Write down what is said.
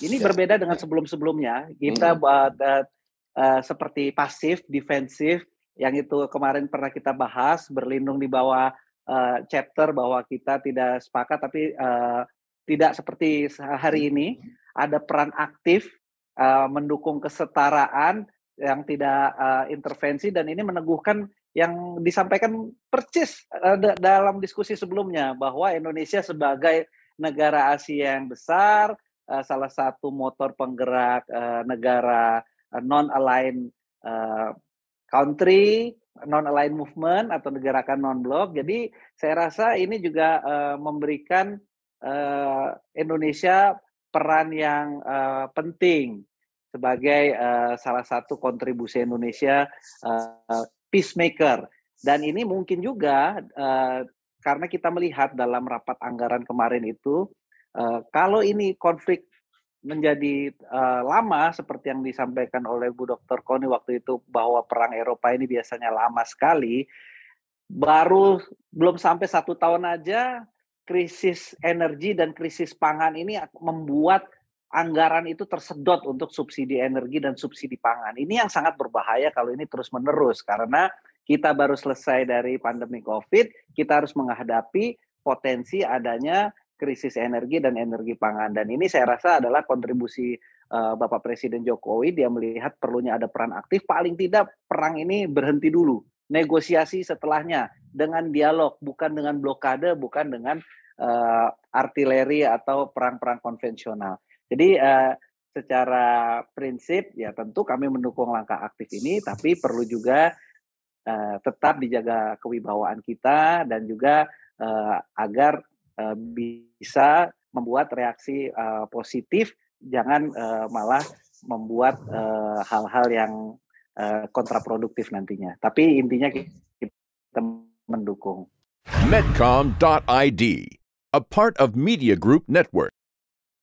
Ini Siap. berbeda dengan sebelum-sebelumnya. Kita hmm. uh, uh, seperti pasif, defensif, yang itu kemarin pernah kita bahas berlindung di bawah uh, chapter bahwa kita tidak sepakat, tapi uh, tidak seperti hari ini. Ada peran aktif uh, mendukung kesetaraan yang tidak uh, intervensi dan ini meneguhkan yang disampaikan persis uh, dalam diskusi sebelumnya bahwa Indonesia sebagai negara Asia yang besar Eh, salah satu motor penggerak uh, negara uh, non-aligned uh, country, non-aligned movement atau gerakan non-blok. Jadi saya rasa ini juga uh, memberikan uh, Indonesia peran yang uh, penting sebagai uh, salah satu kontribusi Indonesia uh, peacemaker. Dan ini mungkin juga uh, karena kita melihat dalam rapat anggaran kemarin itu Eh, kalau ini konflik menjadi uh, lama seperti yang disampaikan oleh Bu Dr. Koni waktu itu bahwa perang Eropa ini biasanya lama sekali, baru belum sampai satu tahun aja krisis energi dan krisis pangan ini membuat anggaran itu tersedot untuk subsidi energi dan subsidi pangan. Ini yang sangat berbahaya kalau ini terus-menerus karena kita baru selesai dari pandemi Covid, kita harus menghadapi potensi adanya krisis energi dan energi pangan. Dan ini saya rasa adalah kontribusi uh, Bapak Presiden Jokowi dia melihat perlunya ada peran aktif paling tidak perang ini berhenti dulu. Negosiasi setelahnya dengan dialog, bukan dengan blokade, bukan dengan uh, artileri atau perang-perang konvensional. Jadi uh, secara prinsip ya tentu kami mendukung langkah aktif ini tapi perlu juga uh, tetap dijaga kewibawaan kita dan juga uh, agar Eh, bisa membuat reaksi uh, positif, jangan uh, malah membuat hal-hal uh, yang uh, kontraproduktif nantinya. Tapi intinya kita mendukung. Medcom.id, a part of Media Group Network.